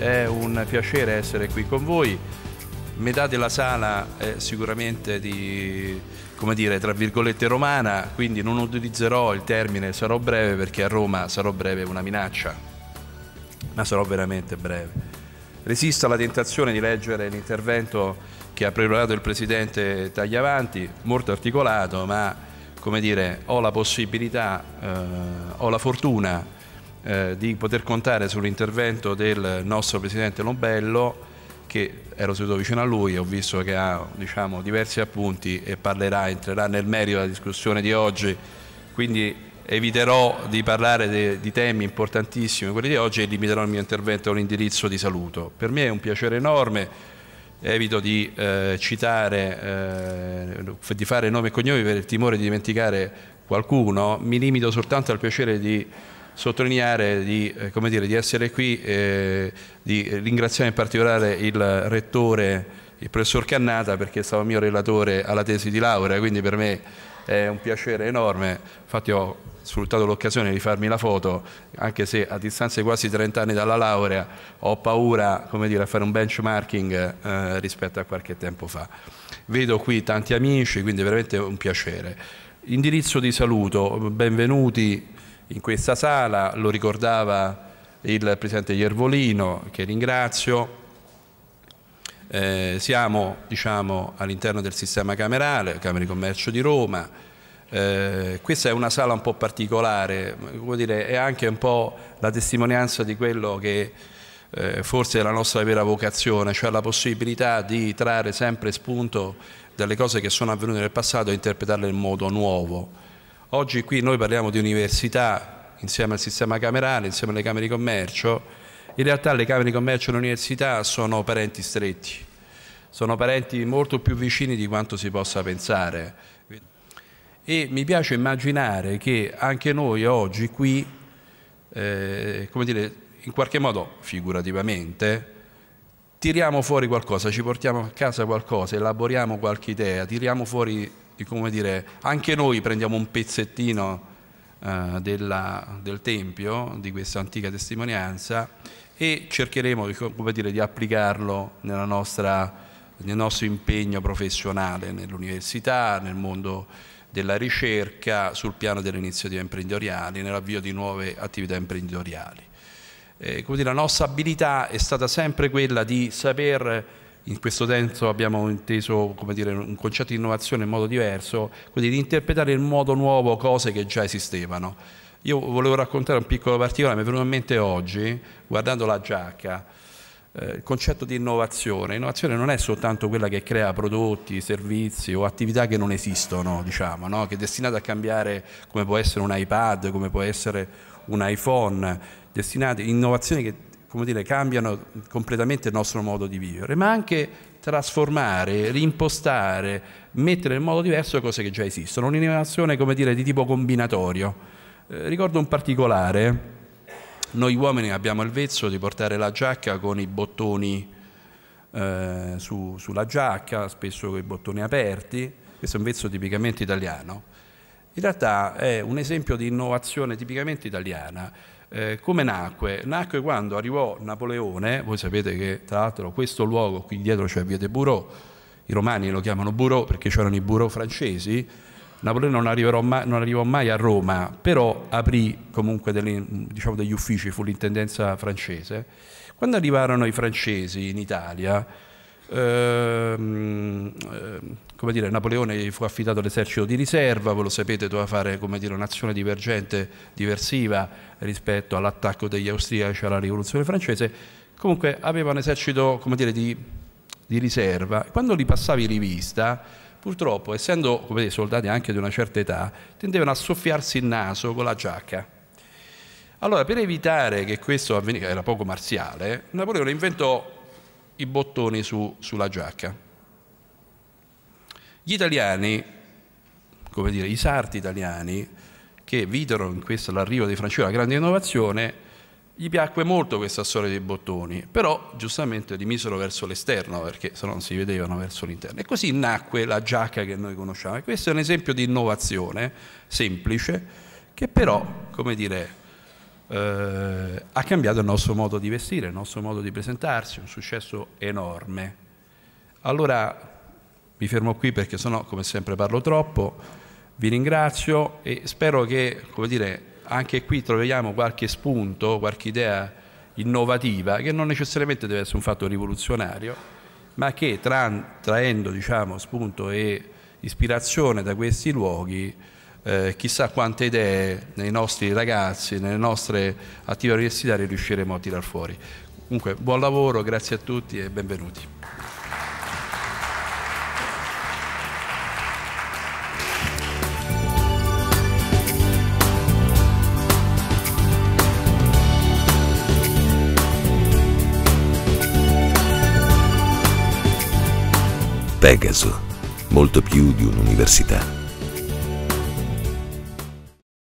è un piacere essere qui con voi. Metà della sala è sicuramente di, come dire, tra virgolette romana, quindi non utilizzerò il termine sarò breve perché a Roma sarò breve è una minaccia, ma sarò veramente breve. Resista alla tentazione di leggere l'intervento che ha preparato il presidente Tagliavanti, molto articolato, ma come dire, ho la possibilità, eh, ho la fortuna eh, di poter contare sull'intervento del nostro presidente Lombello che ero seduto vicino a lui e ho visto che ha diciamo, diversi appunti e parlerà, entrerà nel merito della discussione di oggi, quindi eviterò di parlare de, di temi importantissimi, quelli di oggi, e limiterò il mio intervento a un indirizzo di saluto. Per me è un piacere enorme evito di eh, citare, eh, di fare nome e cognomi per il timore di dimenticare qualcuno, mi limito soltanto al piacere di sottolineare di, eh, dire, di essere qui, eh, di ringraziare in particolare il rettore, il professor Cannata, perché è stato mio relatore alla tesi di laurea, quindi per me è un piacere enorme, infatti ho sfruttato l'occasione di farmi la foto, anche se a distanza di quasi 30 anni dalla laurea ho paura come dire, a fare un benchmarking eh, rispetto a qualche tempo fa. Vedo qui tanti amici, quindi veramente un piacere. Indirizzo di saluto, benvenuti in questa sala, lo ricordava il Presidente Iervolino, che ringrazio, eh, siamo diciamo, all'interno del sistema camerale, Camera di Commercio di Roma, eh, questa è una sala un po' particolare, dire, è anche un po' la testimonianza di quello che eh, forse è la nostra vera vocazione, cioè la possibilità di trarre sempre spunto dalle cose che sono avvenute nel passato e interpretarle in modo nuovo. Oggi qui noi parliamo di università insieme al sistema camerale, insieme alle Camere di Commercio. In realtà le Camere di Commercio e l'università sono parenti stretti, sono parenti molto più vicini di quanto si possa pensare. E mi piace immaginare che anche noi oggi qui, eh, come dire, in qualche modo figurativamente, tiriamo fuori qualcosa, ci portiamo a casa qualcosa, elaboriamo qualche idea, tiriamo fuori di come dire, anche noi prendiamo un pezzettino eh, della, del Tempio, di questa antica testimonianza, e cercheremo dire, di applicarlo nostra, nel nostro impegno professionale, nell'università, nel mondo della ricerca, sul piano delle iniziative imprenditoriali, nell'avvio di nuove attività imprenditoriali. Eh, dire, la nostra abilità è stata sempre quella di saper in questo senso abbiamo inteso dire, un concetto di innovazione in modo diverso, quindi di interpretare in modo nuovo cose che già esistevano. Io volevo raccontare un piccolo particolare, mi è venuto in mente oggi, guardando la giacca, eh, il concetto di innovazione. Innovazione non è soltanto quella che crea prodotti, servizi o attività che non esistono, diciamo, no? che è destinata a cambiare come può essere un iPad, come può essere un iPhone, destinate innovazioni che come dire, cambiano completamente il nostro modo di vivere, ma anche trasformare, rimpostare, mettere in modo diverso cose che già esistono. Un'innovazione, come dire, di tipo combinatorio. Eh, ricordo un particolare, noi uomini abbiamo il vezzo di portare la giacca con i bottoni eh, su, sulla giacca, spesso con i bottoni aperti, questo è un vezzo tipicamente italiano. In realtà è un esempio di innovazione tipicamente italiana eh, come nacque? Nacque quando arrivò Napoleone, voi sapete che tra l'altro questo luogo qui dietro c'è cioè via de Bureau, i romani lo chiamano Bureau perché c'erano i Bureau francesi, Napoleone non, mai, non, arrivò mai a Roma, però aprì comunque delle, diciamo degli uffici, fu l'intendenza francese. Quando arrivarono i francesi in Italia, Ehm, ehm, come dire, Napoleone gli fu affidato l'esercito di riserva, voi lo sapete, doveva fare dire, un'azione divergente, diversiva rispetto all'attacco degli austriaci alla rivoluzione francese. Comunque aveva un esercito dire, di, di riserva. Quando li passavi rivista, purtroppo, essendo come dire, soldati anche di una certa età, tendevano a soffiarsi il naso con la giacca. Allora, per evitare che questo avvenisse, era poco marziale, Napoleone inventò i bottoni su, sulla giacca. Gli italiani, come dire, i sarti italiani, che videro in questo l'arrivo dei francesi la grande innovazione, gli piacque molto questa storia dei bottoni, però giustamente li misero verso l'esterno perché se no non si vedevano verso l'interno. E così nacque la giacca che noi conosciamo. E questo è un esempio di innovazione semplice che però, come dire, eh, ha cambiato il nostro modo di vestire, il nostro modo di presentarsi, un successo enorme. Allora mi fermo qui perché sennò come sempre parlo troppo, vi ringrazio e spero che dire, anche qui troviamo qualche spunto, qualche idea innovativa che non necessariamente deve essere un fatto rivoluzionario, ma che tra, traendo diciamo, spunto e ispirazione da questi luoghi eh, chissà quante idee nei nostri ragazzi, nelle nostre attive universitarie riusciremo a tirar fuori. Comunque buon lavoro, grazie a tutti e benvenuti. Pegaso, molto più di un'università.